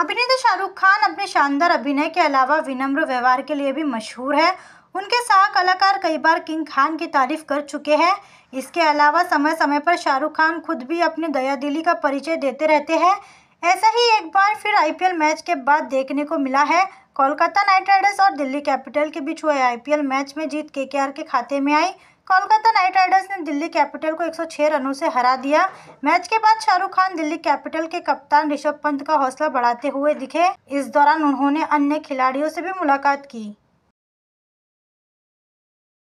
अभिनेता शाहरुख खान अपने शानदार अभिनय के अलावा विनम्र व्यवहार के लिए भी मशहूर है उनके साथ कलाकार कई बार किंग खान की तारीफ कर चुके हैं इसके अलावा समय समय पर शाहरुख खान खुद भी अपनी दया दिली का परिचय देते रहते हैं ऐसा ही एक बार फिर आईपीएल मैच के बाद देखने को मिला है कोलकाता नाइट राइडर्स और दिल्ली कैपिटल के बीच हुए आईपीएल मैच में जीत केकेआर के खाते में आई कोलकाता नाइट राइडर्स ने दिल्ली कैपिटल को 106 रनों से हरा दिया मैच के बाद शाहरुख खान दिल्ली कैपिटल के कप्तान ऋषभ पंत का हौसला बढ़ाते हुए दिखे इस दौरान उन्होंने अन्य खिलाड़ियों से भी मुलाकात की